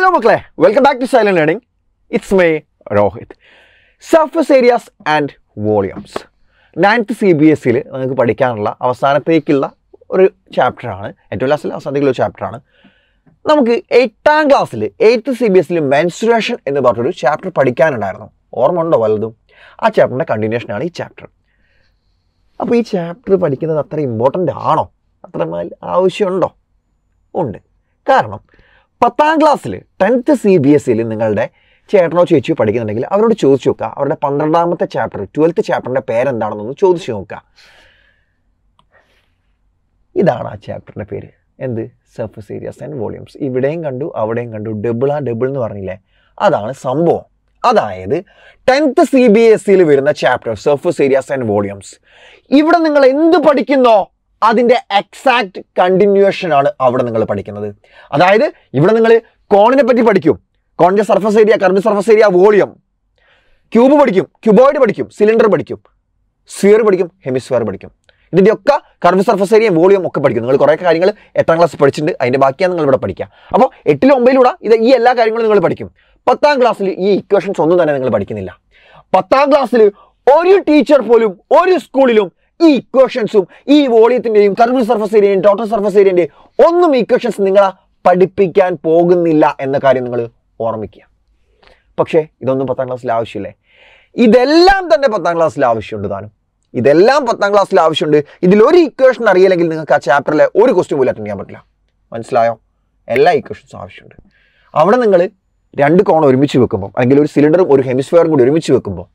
hello മക്കളെ welcome back to Xylem learning it's my Rohit surface areas and volumes ninth C B S സിയിൽ നിങ്ങൾക്ക് പഠിക്കാനുള്ള അവസാനത്തേക്കുള്ള ഒരു ചാപ്റ്ററാണ് ഏറ്റവും ലാസ്റ്റിൽ അവസാനത്തേക്കുള്ള ഒരു ചാപ്റ്ററാണ് നമുക്ക് എട്ടാം ക്ലാസ്സിൽ എയ്ത്ത് സി ബി സിയിൽ മെൻസുറേഷൻ എന്ന് പറഞ്ഞൊരു ചാപ്റ്റർ പഠിക്കാനുണ്ടായിരുന്നു ഓർമ്മ ഉണ്ടോ വല്ലതും ആ ചാപ്റ്ററിൻ്റെ കണ്ടിന്യൂഷനാണ് ഈ ചാപ്റ്റർ അപ്പോൾ ഈ ചാപ്റ്റർ പഠിക്കുന്നത് അത്ര ഇമ്പോർട്ടൻ്റ് ആണോ അത്രമാതിരി ആവശ്യമുണ്ടോ ഉണ്ട് കാരണം പത്താം ക്ലാസ്സിൽ ടെൻത്ത് സി ബി എസ് സിയിൽ നിങ്ങളുടെ ചേട്ടനോ ചേച്ചിയോ പഠിക്കുന്നുണ്ടെങ്കിൽ അവരോട് ചോദിച്ചു നോക്കുക അവരുടെ പന്ത്രണ്ടാമത്തെ ചാപ്റ്റർ ട്വൽത്ത് ചാപ്റ്ററിൻ്റെ പേരെന്താണെന്നൊന്ന് ചോദിച്ചു നോക്കുക ഇതാണ് ആ ചാപ്റ്ററിൻ്റെ പേര് എന്ത് സർഫസ് ഏരിയാസ് ആൻഡ് വോളിയൂംസ് ഇവിടെയും കണ്ടു അവിടെയും കണ്ടു ഡബിൾ ആ ഡബിൾ എന്ന് പറഞ്ഞില്ലേ അതാണ് സംഭവം അതായത് ടെൻത്ത് സി ബി എസ് സിയിൽ വരുന്ന chapter surface areas and volumes ഇവിടെ നിങ്ങൾ എന്ത് പഠിക്കുന്നോ അതിൻ്റെ എക്സാക്ട് കണ്ടിന്യൂഷൻ ആണ് അവിടെ നിങ്ങൾ പഠിക്കുന്നത് അതായത് ഇവിടെ നിങ്ങൾ കോണിനെ പറ്റി പഠിക്കും കോണിൻ്റെ surface area curved surface area volume cube പഠിക്കും ക്യൂബോയിഡ് പഠിക്കും സിലിണ്ടർ പഠിക്കും സ്ഫിയർ പഠിക്കും ഹെമിസ്ഫിയർ പഠിക്കും ഇതിൻ്റെയൊക്കെ കർവ് സർഫസ് ഏരിയ വോളിയം ഒക്കെ പഠിക്കും നിങ്ങൾ കുറേ കാര്യങ്ങൾ എട്ടാം ക്ലാസ് പഠിച്ചിട്ടുണ്ട് അതിൻ്റെ ബാക്കിയാണ് നിങ്ങൾ ഇവിടെ പഠിക്കുക അപ്പോൾ എട്ടിലും ഒമ്പതിലൂടെ ഇത് ഈ എല്ലാ കാര്യങ്ങളും നിങ്ങൾ പഠിക്കും പത്താം ക്ലാസ്സിൽ ഈ ഇക്വേഷൻസ് ഒന്നും തന്നെ നിങ്ങൾ പഠിക്കുന്നില്ല പത്താം ക്ലാസ്സിൽ ഒരു ടീച്ചർ പോലും ഒരു സ്കൂളിലും ഈ ഇക്വേഷൻസും ഈ വോളിയത്തിൻ്റെയും കർവ് സർഫസ് ഏരിയയും ടോട്ടൽ സർഫസ് ഏരിയൻ്റെയും ഒന്നും ഇക്വേഷൻസ് നിങ്ങളെ പഠിപ്പിക്കാൻ പോകുന്നില്ല എന്ന കാര്യം നിങ്ങൾ ഓർമ്മിക്കുക പക്ഷേ ഇതൊന്നും പത്താം ക്ലാസ്സിൽ ആവശ്യമില്ലേ ഇതെല്ലാം തന്നെ പത്താം ക്ലാസ്സിൽ ആവശ്യമുണ്ട് താനും ഇതെല്ലാം പത്താം ക്ലാസ്സിൽ ആവശ്യമുണ്ട് ഇതിലൊരു ഇക്വേഷൻ അറിയില്ലെങ്കിൽ നിങ്ങൾക്ക് ആ ചാപ്റ്ററിലെ ഒരു ക്വസ്റ്റ്യൻ പോലും അറ്റൻഡ് ചെയ്യാൻ പറ്റില്ല മനസ്സിലായോ എല്ലാ ഇക്വേഷൻസും ആവശ്യമുണ്ട് അവിടെ നിങ്ങൾ രണ്ട് കോൺ ഒരുമിച്ച് വെക്കുമ്പോൾ അല്ലെങ്കിൽ ഒരു സിലിണ്ടറും ഒരു ഹെമിസ്ഫിയറും കൂടി ഒരുമിച്ച് വെക്കുമ്പോൾ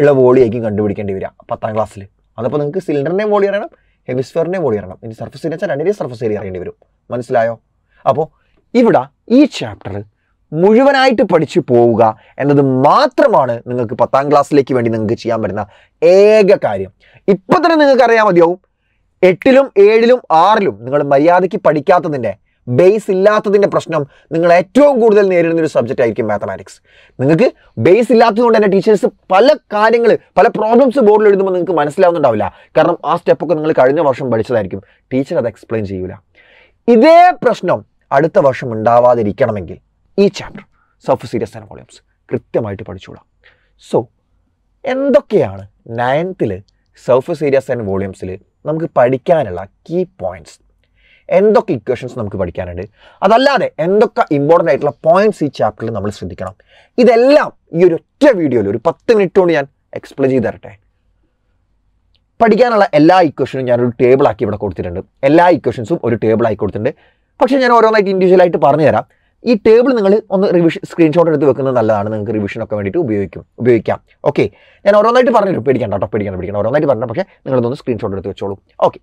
ഉള്ള വോളിയേക്കും കണ്ടുപിടിക്കേണ്ടി വരിക പത്താം ക്ലാസ്സിൽ അതപ്പോൾ നിങ്ങൾക്ക് സിലിണ്ടറിനെ വോളി അറിയണം ഹെവി വോളി അറിയണം ഇനി സർഫസ് ഏരിയ വെച്ചാൽ രണ്ടിൻ്റെയും സർഫസ് ഏരിയ അറിയേണ്ടി വരും മനസ്സിലായോ അപ്പോൾ ഇവിടെ ഈ ചാപ്റ്റർ മുഴുവനായിട്ട് പഠിച്ചു പോവുക എന്നത് മാത്രമാണ് നിങ്ങൾക്ക് പത്താം ക്ലാസ്സിലേക്ക് വേണ്ടി നിങ്ങൾക്ക് ചെയ്യാൻ പറ്റുന്ന ഏക കാര്യം ഇപ്പം തന്നെ നിങ്ങൾക്ക് അറിയാൻ മതിയാവും എട്ടിലും ഏഴിലും ആറിലും നിങ്ങൾ മര്യാദയ്ക്ക് പഠിക്കാത്തതിൻ്റെ ബേസ് ഇല്ലാത്തതിൻ്റെ പ്രശ്നം നിങ്ങൾ ഏറ്റവും കൂടുതൽ നേരിടുന്ന ഒരു സബ്ജക്റ്റ് ആയിരിക്കും മാത്തമാറ്റിക്സ് നിങ്ങൾക്ക് ബേസ് ഇല്ലാത്തതുകൊണ്ട് തന്നെ ടീച്ചേഴ്സ് പല കാര്യങ്ങൾ പല പ്രോബ്ലംസ് ബോർഡിൽ എഴുതുമ്പോൾ നിങ്ങൾക്ക് മനസ്സിലാവുന്നുണ്ടാവില്ല കാരണം ആ സ്റ്റെപ്പൊക്കെ നിങ്ങൾ കഴിഞ്ഞ വർഷം പഠിച്ചതായിരിക്കും ടീച്ചർ അത് എക്സ്പ്ലെയിൻ ചെയ്യൂല ഇതേ പ്രശ്നം അടുത്ത വർഷം ഉണ്ടാവാതിരിക്കണമെങ്കിൽ ഈ chapter surface areas and volumes കൃത്യമായിട്ട് പഠിച്ചുകൂടാം സോ എന്തൊക്കെയാണ് നയൻത്തിൽ സർഫസ് സീരിയസ് ആൻഡ് വോളിയംസിൽ നമുക്ക് പഠിക്കാനുള്ള കീ പോയിൻറ്റ്സ് എന്തൊക്കെ ഇക്വേഷൻസ് നമുക്ക് പഠിക്കാനുണ്ട് അതല്ലാതെ എന്തൊക്കെ ഇമ്പോർട്ടൻ്റ് ആയിട്ടുള്ള പോയിന്റ്സ് ഈ ചാപ്റ്ററിൽ നമ്മൾ ശ്രദ്ധിക്കണം ഇതെല്ലാം ഈ ഒരു ഒറ്റ വീഡിയോയിൽ ഒരു പത്ത് മിനിറ്റ് കൊണ്ട് ഞാൻ എക്സ്പ്ലെയിൻ ചെയ്ത് തരട്ടെ പഠിക്കാനുള്ള എല്ലാ ഇക്വേഷനും ഞാനൊരു ടേബിളാക്കി ഇവിടെ കൊടുത്തിട്ടുണ്ട് എല്ലാ ഇക്വേഷൻസും ഒരു ടേബിളായി കൊടുത്തിട്ടുണ്ട് പക്ഷേ ഞാൻ ഓരോന്നായിട്ട് ഇൻഡിവിജ്വൽ ഇൻഡിവിജ്വലായിട്ട് പറഞ്ഞുതരാം ഈ ടേബിൾ നിങ്ങൾ ഒന്ന് റിവിഷൻ സ്ക്രീൻഷോട്ട് എടുത്ത് വെക്കുന്നത് നല്ലതാണ് നിങ്ങൾക്ക് റിവിഷനൊക്കെ വേണ്ടിയിട്ട് ഉപയോഗിക്കും ഉപയോഗിക്കാം ഓക്കെ ഞാൻ ഓരോന്നായിട്ട് പറഞ്ഞു പേടിക്കണ്ട കേട്ടോ പേടിക്കണം പേടിക്കണം ഓരോന്നായിട്ട് പറഞ്ഞു പക്ഷേ നിങ്ങളൊന്ന് സ്ക്രീൻഷോട്ട് എടുത്ത് വെച്ചോളൂ ഓക്കെ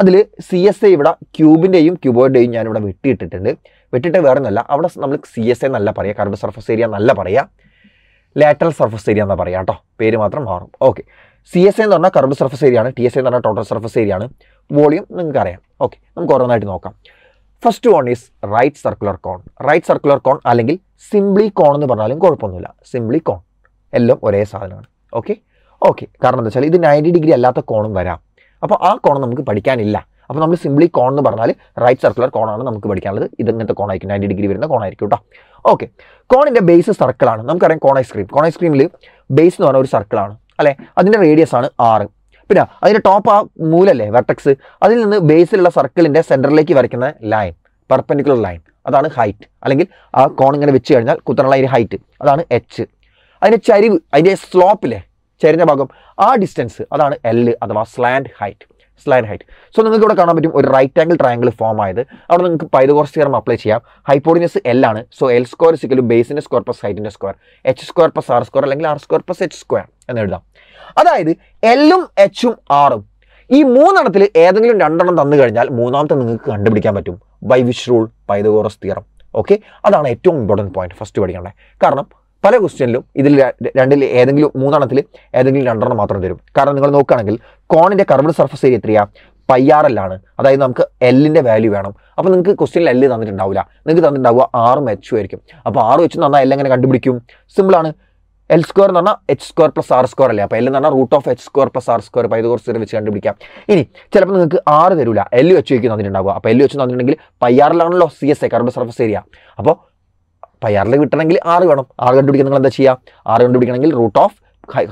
അതിൽ സി എസ് എ ഇവിടെ ക്യൂബിൻ്റെയും ക്യൂബോയിൻ്റെയും ഞാനിവിടെ വെട്ടിയിട്ടിട്ടുണ്ട് വെട്ടിയിട്ട് വേറെ ഒന്നല്ല അവിടെ നമ്മൾ സി എസ് എ നല്ല പറയാം കർബ് സർഫസ് ഏരിയ നല്ല പറയാം ലാറ്ററൽ സർഫസ് ഏരിയ എന്നാണ് പറയാം കേട്ടോ പേര് മാത്രം മാറും ഓക്കെ സി എസ് എന്ന് പറഞ്ഞാൽ കർബ് സർഫസ് ഏരിയ ആണ് ടി എസ് എന്ന് പറഞ്ഞാൽ ടോട്ടൽ സർഫസ് ഏരിയ ആണ് വോളിയം നിങ്ങൾക്ക് അറിയാം ഓക്കെ നമുക്ക് ഓരോന്നായിട്ട് നോക്കാം first one is right circular cone right circular cone അല്ലെങ്കിൽ സിംപ്ലി കോൺ എന്ന് പറഞ്ഞാലും കുഴപ്പമൊന്നുമില്ല സിംപ്ലി കോൺ എല്ലാം ഒരേ സാധനമാണ് ഓക്കെ ഓക്കെ കാരണം എന്താ വെച്ചാൽ ഇത് നയൻറ്റി ഡിഗ്രി അല്ലാത്ത കോണും വരാം അപ്പോൾ ആ കോൺ നമുക്ക് പഠിക്കാനില്ല അപ്പോൾ നമ്മൾ സിംപ്ലി കോൺ എന്ന് പറഞ്ഞാൽ റൈറ്റ് സർക്കുലർ കോണാണ് നമുക്ക് പഠിക്കാനുള്ളത് ഇതിങ്ങനത്തെ കോണായിരിക്കും നയൻറ്റി ഡിഗ്രി വരുന്ന കോണായിരിക്കും കേട്ടോ ഓക്കെ കോണിൻ്റെ ബേസ് സർക്കിളാണ് നമുക്കറിയാം കോൺ ഐസ്ക്രീം കോൺ ഐസ്ക്രീമിൽ ബേസ് എന്ന് പറഞ്ഞ ഒരു സർക്കിളാണ് അല്ലേ അതിൻ്റെ റേഡിയസ് ആണ് ആറ് പിന്നെ അതിൻ്റെ ടോപ്പ് ആ മൂലല്ലേ വെർട്ടക്സ് അതിൽ നിന്ന് ബേസിലുള്ള സർക്കിളിൻ്റെ സെൻറ്ററിലേക്ക് വരയ്ക്കുന്ന ലൈൻ പെർപ്പൻഡിക്കുലർ ലൈൻ അതാണ് ഹൈറ്റ് അല്ലെങ്കിൽ ആ കോൺ ഇങ്ങനെ വെച്ച് കഴിഞ്ഞാൽ കുത്തനുള്ള അതിൻ്റെ ഹൈറ്റ് അതാണ് എച്ച് അതിൻ്റെ ചരിവ് അതിൻ്റെ സ്ലോപ്പിലെ ചെരിഞ്ഞ ഭാഗം ആ ഡിസ്റ്റൻസ് അതാണ് എൽ അഥവാ slant height slant height so നിങ്ങൾക്ക് ഇവിടെ കാണാൻ പറ്റും ഒരു റൈറ്റ് ആംഗിൾ ട്രയാംഗിൾ ഫോം ആയത് അവിടെ നിങ്ങൾക്ക് പൈതകോർസ് തീരം അപ്ലൈ ചെയ്യാം ഹൈപ്പോഡിനസ് എൽ ആണ് സോ എൽ സ്ക്വയർ സിക്കലും ബേസിൻ്റെ സ്ക്വയർ പ്ലസ് ഹൈറ്റിൻ്റെ square H square plus R square അല്ലെങ്കിൽ R square plus H square എന്ന് എഴുതാം അതായത് എല്ലും എച്ചും ആറും ഈ മൂന്നെണ്ണത്തിൽ ഏതെങ്കിലും രണ്ടെണ്ണം തന്നു കഴിഞ്ഞാൽ മൂന്നാമത്തെ നിങ്ങൾക്ക് കണ്ടുപിടിക്കാൻ പറ്റും by which rule Pythagoras theorem okay അതാണ് ഏറ്റവും ഇമ്പോർട്ടൻറ്റ് പോയിന്റ് ഫസ്റ്റ് പഠിക്കേണ്ടത് കാരണം പല ക്വസ്റ്റ്യനിലും ഇതിൽ രണ്ടിൽ ഏതെങ്കിലും മൂന്നെണ്ണത്തിൽ ഏതെങ്കിലും രണ്ടെണ്ണം മാത്രം തരും കാരണം നിങ്ങൾ നോക്കുകയാണെങ്കിൽ കോണിൻ്റെ കർവ്ഡ് സർഫസ് ഏരിയ എത്രയാ പൈ ആർ എല്ലാണ് അതായത് നമുക്ക് എല്ലിൻ്റെ വാല്യൂ വേണം അപ്പോൾ നിങ്ങൾക്ക് ക്വസ്റ്റ്യനിൽ എല്ല് തന്നിട്ടുണ്ടാവില്ല നിങ്ങൾക്ക് തന്നിട്ടുണ്ടാവുക ആറും എച്ച് ആയിരിക്കും അപ്പോൾ ആറ് വെച്ച് നന്നാ എല്ലാം എങ്ങനെ കണ്ടുപിടിക്കും സിമ്പിളാണ് എൽ സ്ക്വയർ എന്ന് പറഞ്ഞാൽ H square plus R square അല്ലേ അപ്പോൾ എൽ എന്ന് പറഞ്ഞാൽ root of H square plus R square പൈതു കുറച്ച് വെച്ച് കണ്ടുപിടിക്കാം ഇനി ചിലപ്പോൾ നിങ്ങൾക്ക് ആറ് തരില്ല എല്ലു വെച്ച് വയ്ക്കും തന്നിട്ടുണ്ടാവുക അപ്പോൾ എല്ലു വെച്ച് തന്നിട്ടുണ്ടെങ്കിൽ പയ്യാറിലാണല്ലോ സി എസ് എ കറുടെ സർഫസ് ഏരിയ അപ്പോൾ അപ്പോൾ അയാറിൽ കിട്ടണമെങ്കിൽ ആറ് വേണം ആറ് കണ്ടുപിടിക്കാൻ നിങ്ങൾ എന്താ ചെയ്യുക ആറ് കണ്ടുപിടിക്കണമെങ്കിൽ റൂട്ട് ഓഫ്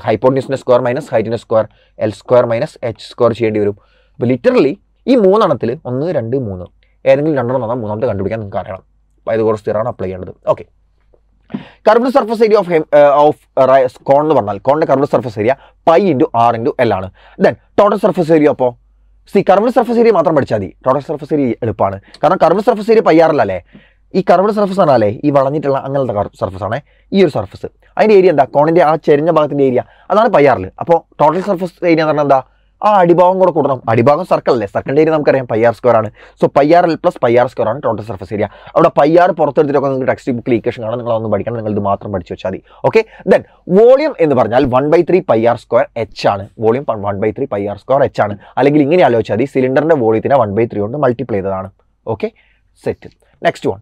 ഹൈപ്പോട്ടിനിസിൻ്റെ സ്ക്വയർ മൈനസ് ഹൈറ്റിൻ്റെ square L square minus H square ചെയ്യേണ്ടി വരും അപ്പോൾ ലിറ്ററലി ഈ മൂന്നെണ്ണത്തിൽ ഒന്ന് രണ്ട് മൂന്ന് ഏതെങ്കിലും രണ്ടെണ്ണം വന്നാൽ മൂന്നാമത്തെ കണ്ടുപിടിക്കാൻ നിങ്ങൾക്ക് അറിയണം അപ്പോൾ ഇത് കുറച്ച് സ്ഥിരമാണ് അപ്ലൈ ചെയ്യേണ്ടത് okay curved surface area of of cone എന്ന് പറഞ്ഞാൽ കോണിൻ്റെ curved surface area pi into R into L ആണ് ദെൻ ടോട്ടൽ സർഫസ് ഏരിയ അപ്പോൾ സി കർവ്ഡ് സർഫസ് ഏരിയ മാത്രം പഠിച്ചാൽ മതി ടോട്ടൽ സർഫസ് ഏരിയ എളുപ്പമാണ് കാരണം കർവ്ഡ് സർഫസ് ഏരിയ പൈ ആറിലല്ലേ ഈ കർവ്ഡ് സർഫസ് ആണല്ലേ ഈ വളഞ്ഞിട്ടുള്ള അങ്ങനത്തെ സർഫസ് ആണ് ഈ ഒരു സർഫസ് അതിൻ്റെ ഏരിയ എന്താ കോണിൻ്റെ ആ ചെരിഞ്ഞ ഭാഗത്തിൻ്റെ ഏരിയ അതാണ് പയ്യാറിൽ അപ്പോൾ ടോട്ടൽ സർഫസ് ഏരിയ എന്ന് പറഞ്ഞാൽ എന്താ ആ അടിഭാഗം കൂടെ കൂടണം അടിഭാഗം സർക്കിൾ അല്ലേ സർക്കിളിൻ്റെ ഏരിയ നമുക്കറിയാം പയ്യാർ സ്ക്വയർ ആണ് so pi r L plus pi r square ആണ് ടോട്ടൽ സർഫസ് ഏരിയ അവിടെ പയ്യാർ പുറത്തെടുത്തിട്ടൊക്കെ നിങ്ങൾക്ക് ടെക്സ്റ്റ് ബുക്കിൽ ഇക്വേഷൻ കാണാൻ ഒന്ന് പഠിക്കണം നിങ്ങൾ ഇത് മാത്രം പഠിച്ചു വെച്ചാൽ മതി ഓക്കെ ദെൻ വോളിയം എന്ന് പറഞ്ഞാൽ one by three pi r square H ആണ് volume one by three pi r square H ആണ് അല്ലെങ്കിൽ ഇങ്ങനെ ആലോചിച്ചാൽ മതി സിലിണ്ടറിൻ്റെ വോളിയത്തിനെ വൺ ബൈ ത്രീ കൊണ്ട് മൾട്ടിപ്ലൈ ചെയ്തതാണ് ഓക്കെ സെറ്റ് നെക്സ്റ്റ് വൺ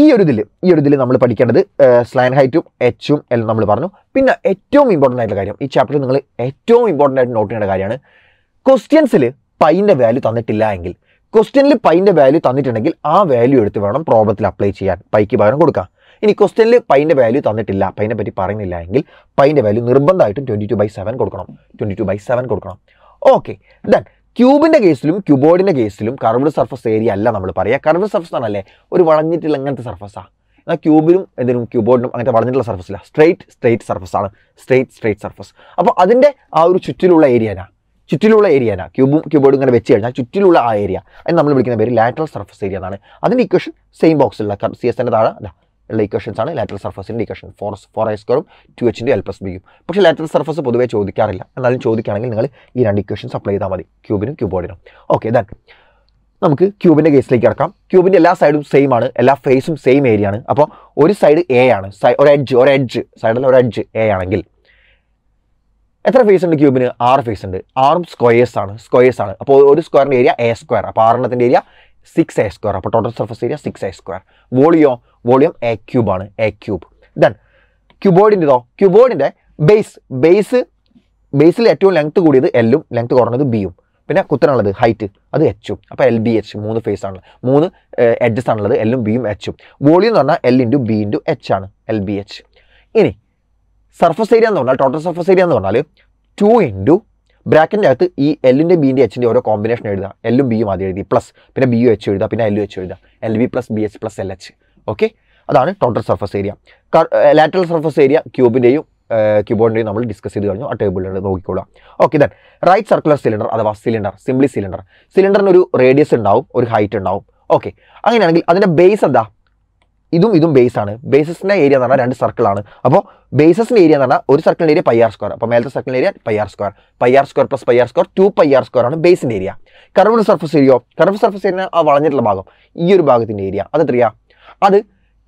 ഈ ഒരു ഇതിൽ ഈ ഒരു ഇതിൽ നമ്മൾ പഠിക്കേണ്ടത് സ്ലൈൻ ഹൈറ്റും എച്ചും എല്ലാം നമ്മൾ പറഞ്ഞു പിന്നെ ഏറ്റവും ഇമ്പോർട്ടൻ്റ് ആയിട്ടുള്ള കാര്യം ഈ ചാപ്റ്ററിൽ നിങ്ങൾ ഏറ്റവും ഇമ്പോർട്ടൻ്റ് ആയിട്ട് നോട്ട് ചെയ്യേണ്ട കാര്യമാണ് ക്വസ്റ്റ്യൻസിൽ പൈൻ്റെ വാല്യൂ തന്നിട്ടില്ല എങ്കിൽ ക്വസ്റ്റ്യനിൽ പൈൻ്റെ വാല്യൂ തന്നിട്ടുണ്ടെങ്കിൽ ആ വാല്യൂ എടുത്ത് വേണം പ്രോബ്ലത്തിൽ അപ്ലൈ ചെയ്യാൻ പൈക്ക് പകരം കൊടുക്കാം ഇനി ക്വസ്റ്റ്യനിൽ പൈൻ്റെ വാല്യൂ തന്നിട്ടില്ല പൈനെ പറ്റി പറയുന്നില്ല എങ്കിൽ പൈൻ്റെ വാല്യൂ നിർബന്ധമായിട്ടും ട്വൻറ്റി ടു ബൈ സെവൻ കൊടുക്കണം ട്വൻറ്റി ടു ബൈ സെവൻ കൊടുക്കണം ഓക്കെ ദെൻ ക്യൂബിൻ്റെ കേസിലും ക്യൂബോർഡിൻ്റെ കേസിലും കർവ്ഡ് സർഫസ് ഏരിയ അല്ല നമ്മൾ പറയുക കർവ്ഡ് സർഫസ് ആണല്ലേ ഒരു വളഞ്ഞിട്ടുള്ള അങ്ങനത്തെ സർഫസാണ് എന്നാൽ ക്യൂബിലും എന്തെങ്കിലും ക്യൂബോർഡിനും അങ്ങനത്തെ വളഞ്ഞിട്ടുള്ള സർഫസില്ല സ്ട്രെയിറ്റ് സ്ട്രേറ്റ് സർഫസ് ആണ് സ്ട്രേറ്റ് സ്ട്രേറ്റ് സർഫസ് അപ്പോൾ അതിൻ്റെ ആ ഒരു ചുറ്റിലുള്ള ഏരിയനാ ചുറ്റിലുള്ള ഏരിയനാ ക്യൂബും ക്യൂബോർഡും ഇങ്ങനെ വെച്ച് കഴിഞ്ഞാൽ ചുറ്റിലുള്ള ആ ഏരിയ എന്ന് നമ്മൾ വിളിക്കുന്ന പേര് ലാറ്ററൽ സർഫസ് ഏരിയ എന്നാണ് അതിൻ്റെ ഇക്വേഷൻ സെയിം ബോക്സിലുള്ള സി എസ് എൻ്റെ താഴെ ഉള്ള ഇക്വേഷൻസ് ആണ് ലാറ്ററൽ സർഫസിൻ്റെ ഇക്വേഷൻ ഫോർ ഫോർ ഐ സ്ക്വയറും ടു എച്ചിൻ്റെ എൽ പ്ലസ് ബിയും പക്ഷേ ലാറ്ററൽ സർഫസ് പൊതുവേ ചോദിക്കാറില്ല എന്നാലും ചോദിക്കുകയാണെങ്കിൽ നിങ്ങൾ ഈ രണ്ട് ഇക്വേഷൻസ് അപ്ലൈ ചെയ്താൽ മതി ക്യൂബിനും ക്യൂബോർഡിനും ഓക്കെ ദാൻ നമുക്ക് ക്യൂബിൻ്റെ കേസിലേക്ക് ഇറക്കാം ക്യൂബിൻ്റെ എല്ലാ സൈഡും സെയിം ആണ് എല്ലാ ഫേസും സെയിം ഏരിയ ആണ് അപ്പോൾ ഒരു സൈഡ് എ ആണ് ഒരു എഡ്ജ് ഒരു എഡ്ജ് സൈഡിൽ ഒരു എഡ്ജ് എ ആണെങ്കിൽ എത്ര ഫേസ് ഉണ്ട് ക്യൂബിന് ആറ് ഫേസ് ഉണ്ട് ആറും സ്ക്വയേഴ്സ് ആണ് സ്ക്വയേഴ്സ് ആണ് അപ്പോൾ ഒരു സ്ക്വയറിൻ്റെ ഏരിയ എ സ്ക്വയർ അപ്പോൾ ആറെണ്ണത്തിൻ്റെ ഏരിയ സിക്സ് എ സ്ക്വയർ അപ്പോൾ total surface area six A square വോളിയോ വോളിയം എ ക്യൂബ് ആണ് എ ക്യൂബ് ദെൻ ക്യൂബോയിഡിൻ്റെതോ ക്യൂബോർഡിൻ്റെ ബേസ് ബേസ് ബേസിൽ ഏറ്റവും ലെങ്ത് കൂടിയത് എല്ലും ലെങ്ത് കുറഞ്ഞത് ബിയും പിന്നെ കുത്തനുള്ളത് ഹൈറ്റ് അത് എച്ചും അപ്പോൾ എൽ ബി എച്ച് മൂന്ന് ഫേസ് ആണുള്ളത് മൂന്ന് എഡ്ജസ് ആണുള്ളത് എല്ലും ബിയും എച്ചും വോളിയം എന്ന് പറഞ്ഞാൽ എൽ ബി ഇൻറ്റു എച്ച് ആണ് എൽ ബി എച്ച് ഇനി സർഫസ് ഏരിയ എന്ന് പറഞ്ഞാൽ ടോട്ടൽ സർഫസ് ഏരിയ എന്ന് പറഞ്ഞാൽ ടു ഇൻറ്റു ബ്രാക്കറ്റിൻ്റെ അകത്ത് ഈ എല്ലിൻ്റെ ബീൻ്റെ എച്ചിൻ്റെ ഓരോ കോമ്പിനേഷൻ എഴുതുക എല്ലും ബിയും ആദ്യം എഴുതി പ്ലസ് പിന്നെ ബിയും എച്ച് എഴുതുക പിന്നെ എല്ലു എച്ച് എഴുതുക L B plus B H plus L H okay അതാണ് total surface area lateral surface area ക്യൂബിൻ്റെയും ക്യൂബോണിൻ്റെയും നമ്മൾ ഡിസ്കസ് ചെയ്ത് കഴിഞ്ഞു ആ ടേബിളിൽ നോക്കിക്കോളാം okay then right circular cylinder അഥവാ സിലിണ്ടർ സിംപ്ലി സിലിണ്ടർ സിലിണ്ടറിന് ഒരു റേഡിയസ് ഉണ്ടാവും ഒരു ഹൈറ്റ് ഉണ്ടാവും ഓക്കെ അങ്ങനെയാണെങ്കിൽ അതിൻ്റെ ബേസ് എന്താ ഇതും ഇതും ബേസ് ആണ് ബേസസിൻ്റെ ഏരിയ എന്ന് പറഞ്ഞാൽ രണ്ട് സർക്കിളാണ് അപ്പോൾ ബേസസിൻ്റെ ഏരിയ എന്ന് പറഞ്ഞാൽ ഒരു സർക്കിളിൻ്റെ ഏരിയ പയ്യാർ സ്ക്വയർ അപ്പോൾ മേലത്തെ സർക്കിളിൻ്റെ area pi r square pi r square plus pi r square two pi r square ആണ് ബേസിൻ്റെ ഏരിയ കർവ് സർഫസ് ഏരിയോ കർവ് സർഫസ് ഏരിയ ആ വളഞ്ഞിട്ടുള്ള ഭാഗം ഈ ഒരു ഭാഗത്തിൻ്റെ ഏരിയ അതെത്രയാണ് അത്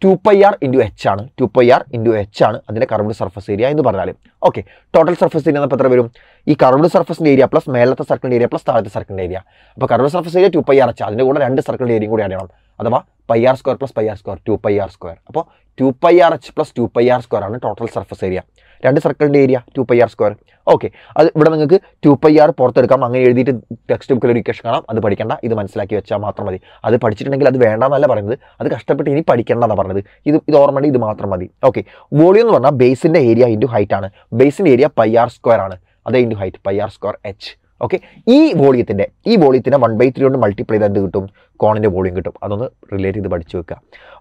two pi R into H ആണ് two pi R into H ആണ് അതിൻ്റെ കർവ്ഡ് സർഫസ് ഏരിയ എന്ന് പറഞ്ഞാൽ ഓക്കെ ടോട്ടൽ സർഫസ് ഏരിയ എന്നപ്പോൾ എത്ര വരും ഈ കർവ്ഡ് സർഫസിൻ്റെ ഏരിയ പ്ലസ് മേലത്തെ സർക്കിളിൻ്റെ ഏരിയ പ്ലസ് താഴത്തെ സർക്കിളിൻ്റെ ഏരിയ അപ്പോൾ curved surface area two pi R H അതിൻ്റെ കൂടെ രണ്ട് സർക്കിളിൻ്റെ ഏരിയയും കൂടി അറിയണം അഥവാ pi R square plus pi R square two pi R square അപ്പോൾ two pi R H plus two pi R square ആണ് ടോട്ടൽ സർഫസ് ഏരിയ രണ്ട് സർക്കിളിൻ്റെ area two pi R square okay അത് ഇവിടെ നിങ്ങൾക്ക് ടു പൈ ആർ പുറത്തെടുക്കാം അങ്ങനെ എഴുതിയിട്ട് text ബുക്കിൽ ഒരു ഇക്വേഷൻ കാണാം അത് പഠിക്കേണ്ട ഇത് മനസ്സിലാക്കി വെച്ചാൽ മാത്രം മതി അത് പഠിച്ചിട്ടുണ്ടെങ്കിൽ അത് വേണ്ടെന്നല്ല പറയുന്നത് അത് കഷ്ടപ്പെട്ട് ഇനി പഠിക്കേണ്ടെന്നാണ് പറഞ്ഞത് ഇത് ഇത് ഓർമ്മേണ്ടി ഇത് മാത്രം മതി ഓക്കെ വോളിയം എന്ന് പറഞ്ഞാൽ ബേസിൻ്റെ ഏരിയ ഇൻറ്റു ഹൈറ്റ് ആണ് ബേസിൻ്റെ ഏരിയ പൈ ആർ സ്ക്വയർ ആണ് അതേ into height pi R square H okay ഈ വോളിയത്തിൻ്റെ ഈ വോളിയത്തിനെ വൺ ബൈ ത്രീ കൊണ്ട് മൾട്ടിപ്ലൈ ചെയ്ത് എന്ത് കിട്ടും കോണിൻ്റെ വോളിയം കിട്ടും അതൊന്ന് റിലേറ്റ് ചെയ്ത് പഠിച്ചു വെക്കുക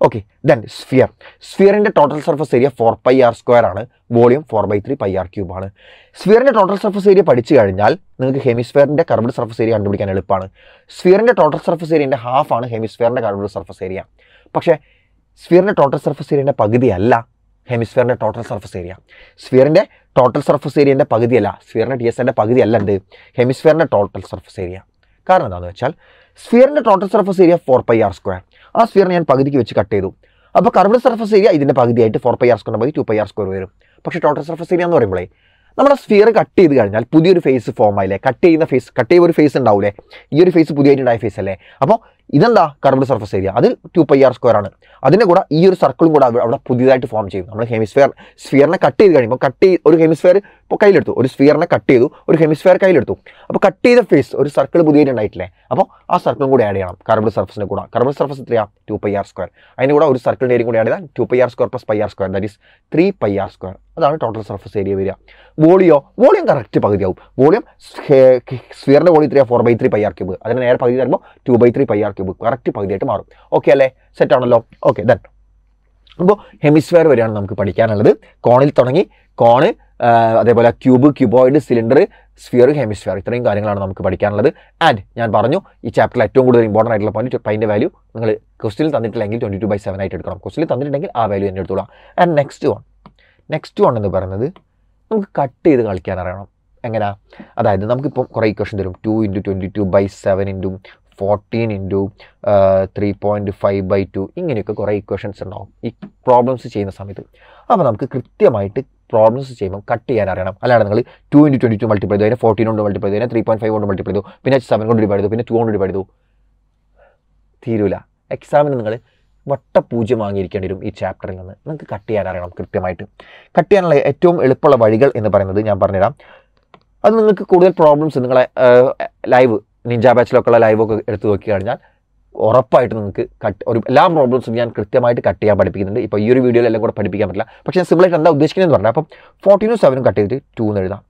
ഓക്കെ ദെൻ സ്ഫിയർ സ്ഫിയറിൻ്റെ total surface area four pi R square ആണ് volume four by three pi R ക്യൂബാണ് സ്ഫിയറിൻ്റെ ടോട്ടൽ സർഫസ് ഏരിയ പഠിച്ചു കഴിഞ്ഞാൽ നിങ്ങൾക്ക് ഹെമിസ്ഫിയറിൻ്റെ കർവ്ഡ് സർഫസ് ഏരിയ കണ്ടുപിടിക്കാൻ എളുപ്പമാണ് സ്ഫിയറിൻ്റെ ടോട്ടൽ സർഫസ് ഏരിയൻ്റെ ഹാഫ് ആണ് ഹെമിസ്ഫിയറിൻ്റെ കർവ്ഡ് സർഫസ് ഏരിയ പക്ഷേ സ്ഫിയറിൻ്റെ ടോട്ടൽ സർഫസ് ഏരിയൻ്റെ പകുതിയല്ല ഹെമിസ്ഫിയറിൻ്റെ ടോട്ടൽ സർഫസ് ഏരിയ സ്ഫിയറിൻ്റെ ടോട്ടൽ സർഫസ് ഏരിയൻ്റെ പകുതിയല്ല സ്ഫിയറിൻ്റെ ടി എസ് എൻ്റെ പകുതി അല്ല ഉണ്ട് ഹെമിസ്ഫിയറിൻ്റെ ടോട്ടൽ സർഫസ് ഏരിയ കാരണം എന്താണെന്ന് വെച്ചാൽ സ്ഫിയറിൻ്റെ total surface area four pi R square ആ സ്ഫിയറിനെ ഞാൻ പകുതിക്ക് വെച്ച് കട്ട് ചെയ്തു അപ്പോൾ കർവ്ഡ് സർഫസ് ഏരിയ ഇതിൻ്റെ പകുതിയായിട്ട് ഫോർ പൈ ആർ സ്ക്വയർ പകുതി ടു പൈ ആർ സ്ക്വയർ വരും പക്ഷേ ടോട്ടൽ സർഫസ് ഏരിയ എന്ന് പറയുമ്പോഴേ നമ്മുടെ സ്ഫിയർ കട്ട് ചെയ്ത് കഴിഞ്ഞാൽ പുതിയൊരു ഫേസ് ഫോം ആയില്ലേ കട്ട് ചെയ്യുന്ന ഫേസ് കട്ട് ചെയ്യുന്ന ഒരു ഫേസ് ഉണ്ടാവില്ലേ ഈ ഒരു ഫേസ് പുതിയായിട്ടുണ്ടായ ഫേസ് അല്ലേ അപ്പോൾ ഇതെന്താ കർവ്ഡ് സർഫസ് ഏരിയ അതിൽ ടു പൈ ആർ സ്ക്വയർ ആണ് അതിൻ്റെ കൂടെ ഈ ഒരു സർക്കിളും കൂടെ അവിടെ പുതിയതായിട്ട് ഫോം ചെയ്യും നമ്മൾ ഹെമിസ്ഫിയർ സ്ഫിയറിനെ കട്ട് ചെയ്ത് കഴിയുമ്പോൾ കട്ട് ചെയ്ത് ഒരു ഹെമിസ്ഫിയർ അപ്പോൾ കയ്യിലെടുത്തു ഒരു സ്ഫിയറിനെ കട്ട് ചെയ്തു ഒരു ഹെമിസ്ഫിയർ കയ്യിലെടുത്തു അപ്പോൾ കട്ട് ചെയ്ത ഫേസ് ഒരു സർക്കിൾ ഉണ്ടായിട്ടില്ലേ അപ്പോൾ ആ സർക്കിളും കൂടി ആഡ് ചെയ്യണം കാർബൺ സർഫസിൻ്റെ കൂടെ കാർബൺ സർഫസ് എത്രയാ ടു പൈ ആർ സ്ക്വയർ അതിൻ്റെ കൂടെ ഒരു സർക്കിളിൻ്റെ ഏരിയ കൂടി ആഡ് ചെയ്താൽ two pi R square plus pi R square that is three pi R square അതാണ് ടോട്ടൽ സർഫസ് ഏരിയ വരിക വോളിയോ വോളിയം കറക്റ്റ് പകുതിയാവും വോളിയം സ്ഫിയറിൻ്റെ വോളി ഇത്രയാണ് four by three pi R cube അതിന് നേരെ പകുതി തരുമ്പോൾ two by three pi R cube correct പകുതിയായിട്ട് മാറും ഓക്കെ അല്ലേ സെറ്റ് ആണല്ലോ ഓക്കെ ദൻ അപ്പോൾ ഹെമിസ്ഫിയർ വരെയാണ് നമുക്ക് പഠിക്കാനുള്ളത് കോണിൽ തുടങ്ങി കോണ് അതേപോലെ cube cuboid cylinder sphere hemisphere ഇത്രയും കാര്യങ്ങളാണ് നമുക്ക് പഠിക്കാനുള്ളത് ആൻഡ് ഞാൻ പറഞ്ഞു ഈ ചാപ്റ്ററിൽ ഏറ്റവും കൂടുതൽ ഇമ്പോർട്ടൻ്റ് ആയിട്ടുള്ള പോയിന്റ് പൈൻ്റെ വാല്യൂ നിങ്ങൾ ക്വസ്റ്റിൽ തന്നിട്ടില്ലെങ്കിൽ ട്വൻറ്റി ടു ബൈ സെവൻ ആയിട്ട് എടുക്കണം ക്വസ്റ്റിൽ തന്നിട്ടുണ്ടെങ്കിൽ ആ വാല്യൂ തന്നെ എടുത്തോളാം and next one next one എന്ന് പറയുന്നത് നമുക്ക് കട്ട് ചെയ്ത് കളിക്കാൻ അറിയണം എങ്ങനെയാ അതായത് നമുക്കിപ്പം കുറേ ഇക്വേഷൻ തരും two into twenty two by seven into fourteen into three point five by two ഇങ്ങനെയൊക്കെ കുറേ ഇക്വേഷൻസ് ഉണ്ടാവും ഈ പ്രോബ്ലംസ് ചെയ്യുന്ന സമയത്ത് അപ്പോൾ നമുക്ക് കൃത്യമായിട്ട് പ്രോബ്ലംസ് ചെയ്യുമ്പോൾ കട്ട് ചെയ്യാൻ അറിയണം അല്ലാതെ നിങ്ങൾ two into twenty two multiply ചെയ്തു അതിനെ ഫോർട്ടീൻ കൊണ്ട് മൾട്ടിപ്ലൈ ചെയ്തു ത്രീ പോയിൻറ്റ് ഫൈവ് കൊണ്ട് മൾട്ടിപ്ലൈ ചെയ്തു പിന്നെ സെവൻ കൊണ്ട് ഡിവൈഡ് ചെയ്തു പിന്നെ ടു കൊണ്ട് ഡിവൈഡ് ചെയ്തു തീരൂല എക്സാമിന് നിങ്ങൾ പൂജ്യം വാങ്ങിയിരിക്കേണ്ടി വരും ഈ ചാപ്റ്ററിൽ നിന്ന് നിങ്ങൾക്ക് കട്ട് ചെയ്യാൻ അറിയണം കൃത്യമായിട്ട് കട്ട് ചെയ്യാനുള്ള ഏറ്റവും എളുപ്പമുള്ള വഴികൾ എന്ന് പറയുന്നത് ഞാൻ പറഞ്ഞുതരാം അത് നിങ്ങൾക്ക് കൂടുതൽ പ്രോബ്ലംസ് നിങ്ങളെ ലൈവ് ബാച്ചിലൊക്കെ ഉള്ള ലൈവൊക്കെ എടുത്തു നോക്കി കഴിഞ്ഞാൽ ഉറപ്പായിട്ട് നിങ്ങൾക്ക് കട്ട് ഒരു എല്ലാ പ്രോബ്ലംസും ഞാൻ കൃത്യമായിട്ട് കട്ട് ചെയ്യാൻ പഠിപ്പിക്കുന്നുണ്ട് ഇപ്പോൾ ഈ ഒരു വീഡിയോയിൽ എല്ലാം കൂടെ പഠിപ്പിക്കാൻ പറ്റില്ല പക്ഷേ ഞാൻ സിമ്പിളായിട്ട് എന്താ ഉദ്ദേശിക്കുന്നതെന്ന് പറഞ്ഞാൽ അപ്പം ഫോർട്ടീനും സെവനും കട്ട് ചെയ്തിട്ട് ടൂ എന്ന് എഴുതാം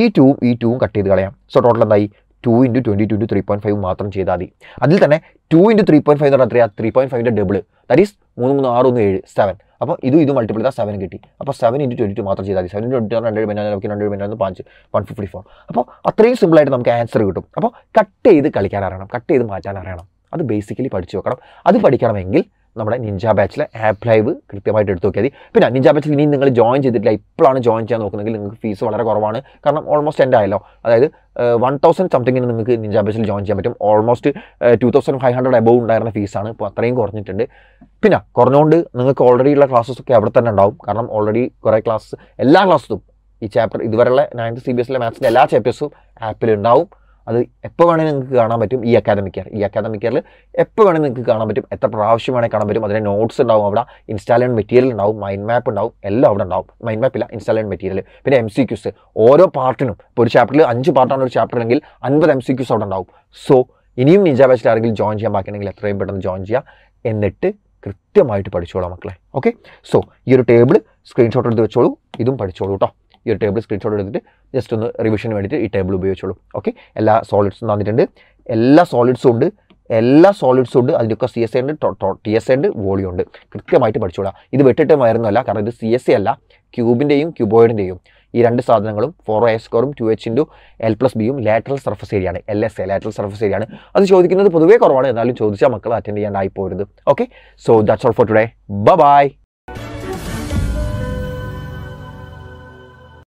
ഈ ടൂവും ഈ ടൂവും കട്ട് ചെയ്ത് കളയാം സോ ടോട്ടൽ എന്തായി two into twenty two into three point five മാത്രം ചെയ്താൽ മതി അതിൽ തന്നെ two into three point five എന്ന് പറഞ്ഞാൽ എത്രയാണ് ത്രീ പോയിൻറ്റ് ഫൈവിൻ്റെ ഡബിൾ ദാറ്റ് ഈസ് മൂന്ന് മൂന്ന് ആറ് ഒന്ന് ഏഴ് സെവൻ അപ്പോൾ ഇതും ഇത് മൾട്ടിപ്പിൾ ചെയ്താൽ സെവൻ കിട്ടി അപ്പോൾ സെവൻ ഇൻറ്റു ട്വൻറ്റി ടു മാത്രം ചെയ്താൽ മതി സെവൻ ട്വൻറ്റി രണ്ട് മിനിറ്റ് നോക്കി രണ്ട് മിനിറ്റ് ഒന്ന് പാഞ്ച് വൺ ഫിഫ്റ്റി ഫോർ അപ്പോൾ അത്രയും സിമ്പിളായിട്ട് നമുക്ക് ആൻസർ കിട്ടും അപ്പോൾ കട്ട് ചെയ്ത് കളിക്കാൻ അറിയണം കട്ട് ചെയ്ത് മാറ്റാൻ അറിയണം അത് ബേസിക്കലി പഠിച്ചു വെക്കണം അത് പഠിക്കണമെങ്കിൽ നമ്മുടെ നിഞ്ച ബാച്ചിലെ ആപ്പ് ലൈവ് കൃത്യമായിട്ട് എടുത്തു നോക്കിയാൽ മതി പിന്നെ നിഞ്ച ബാച്ചിൽ ഇനി നിങ്ങൾ ജോയിൻ ചെയ്തിട്ടില്ല ഇപ്പോഴാണ് ജോയിൻ ചെയ്യാൻ നോക്കുന്നെങ്കിൽ നിങ്ങൾക്ക് ഫീസ് വളരെ കുറവാണ് കാരണം ഓൾമോസ്റ്റ് എൻ്റെ ആയല്ലോ അതായത് വൺ തൗസൻഡ് സംതിങ്ങിന് നിങ്ങൾക്ക് നിഞ്ച ബാച്ചിൽ ജോയിൻ ചെയ്യാൻ പറ്റും almost two thousand five hundred above ഉണ്ടായിരുന്ന ഫീസാണ് ഇപ്പോൾ അത്രയും കുറഞ്ഞിട്ടുണ്ട് പിന്നെ കുറഞ്ഞുകൊണ്ട് നിങ്ങൾക്ക് ഓൾറെഡി ഉള്ള ക്ലാസ്സസ് ഒക്കെ അവിടെ തന്നെ ഉണ്ടാവും കാരണം ഓൾറെഡി കുറേ ക്ലാസ് എല്ലാ ക്ലാസ്സും ഈ ചാപ്റ്റർ ഇതുവരെയുള്ള നയൻത്ത് സി ബി എസ് എല്ലാ ചാപ്റ്റേഴ്സും ആപ്പിലുണ്ടാവും അത് എപ്പോൾ വേണമെങ്കിൽ നിങ്ങൾക്ക് കാണാൻ പറ്റും ഈ അക്കാദമിക് ഇയർ ഈ അക്കാദമിക് ഇയറിൽ എപ്പോൾ വേണമെങ്കിൽ നിങ്ങൾക്ക് കാണാൻ പറ്റും എത്ര പ്രാവശ്യം വേണമെങ്കിൽ കാണാൻ പറ്റും അതിൻ്റെ നോട്ട്സ് ഉണ്ടാവും അവിടെ ഇൻസ്റ്റാലേൺ മെറ്റീരിയൽ ഉണ്ടാവും മൈൻഡ് മാപ്പ് ഉണ്ടാവും എല്ലാം അവിടെ ഉണ്ടാവും മൈൻഡ് മാപ്പ് ഇല്ല ഇൻസ്റ്റാലേൺ മെറ്റീരിയൽ പിന്നെ എം സി ക്യൂസ് ഓരോ പാർട്ടിനും ഇപ്പോൾ ഒരു ചാപ്റ്ററിൽ അഞ്ച് പാർട്ടാണ് ഒരു ചാപ്റ്റർ എങ്കിൽ അൻപത് എം സി ക്യൂസ് അവിടെ ഉണ്ടാവും സോ ഇനിയും നിജ ബാച്ചിൽ ആരെങ്കിലും ജോയിൻ ചെയ്യാൻ ബാക്കിയുണ്ടെങ്കിൽ എത്രയും പെട്ടെന്ന് ജോയിൻ ചെയ്യുക എന്നിട്ട് കൃത്യമായിട്ട് പഠിച്ചോളാം മക്കളെ ഓക്കെ സോ ഈ ഒരു ടേബിൾ സ്ക്രീൻഷോട്ട് എടുത്ത് വെച്ചോളൂ ഇതും പഠിച്ചോളൂ കേട്ടോ ഈ ഒരു ടേബിൾ സ്ക്രീൻഷോട്ട് എടുത്തിട്ട് ജസ്റ്റ് ഒന്ന് റിവിഷന് വേണ്ടിയിട്ട് ഈ ടേബിൾ ഉപയോഗിച്ചോളൂ ഓക്കെ എല്ലാ സോളിഡ്സും തന്നിട്ടുണ്ട് എല്ലാ സോളിഡ്സും ഉണ്ട് എല്ലാ സോളിഡ്സും ഉണ്ട് അതിൻ്റെയൊക്കെ സി എസ് എ ഉണ്ട് ടി എസ് എ ഉണ്ട് വോളിയും ഉണ്ട് കൃത്യമായിട്ട് പഠിച്ചോളാം ഇത് വെട്ടിട്ട് വരുന്നല്ല കാരണം ഇത് സി എസ് എ അല്ല ക്യൂബിൻ്റെയും ക്യൂബോയിഡിൻ്റെയും ഈ രണ്ട് സാധനങ്ങളും ഫോർ എ സ്ക്വയറും two H into L plus ബിയും ലാറ്ററൽ സർഫസ് ഏരിയയാണ് L S A lateral surface ഏരിയയാണ് അത് ചോദിക്കുന്നത് പൊതുവേ കുറവാണ് എന്നാലും ചോദിച്ചാൽ മക്കൾ അറ്റൻഡ് ആയി പോരുത് okay so that's all for today by